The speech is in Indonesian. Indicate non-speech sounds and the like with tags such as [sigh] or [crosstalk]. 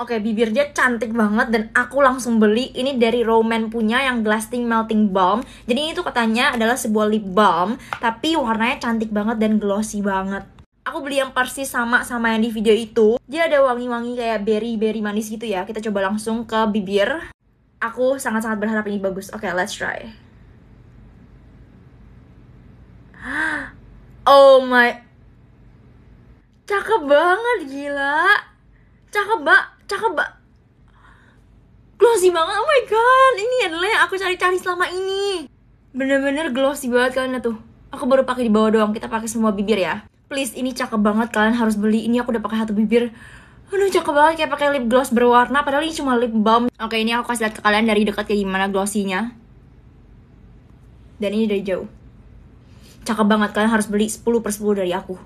Oke, okay, bibir dia cantik banget dan aku langsung beli. Ini dari Roman punya yang Glasting Melting Balm. Jadi ini tuh katanya adalah sebuah lip balm, tapi warnanya cantik banget dan glossy banget. Aku beli yang persis sama sama yang di video itu. Dia ada wangi-wangi kayak berry-berry manis gitu ya. Kita coba langsung ke bibir. Aku sangat-sangat berharap ini bagus. Oke, okay, let's try. [gasps] Oh my... Cakep banget, gila keba glossy banget oh my god ini adalah yang aku cari-cari selama ini bener-bener glossy banget kalian tuh aku baru pakai di bawah doang kita pakai semua bibir ya please ini cakep banget kalian harus beli ini aku udah pakai satu bibir Aduh cakep banget kayak pakai lip gloss berwarna padahal ini cuma lip balm. Oke, ini aku kasih lihat ke kalian dari dekat kayak gimana glossinya Dan ini dari jauh. Cakep banget kalian harus beli 10 per 10 dari aku.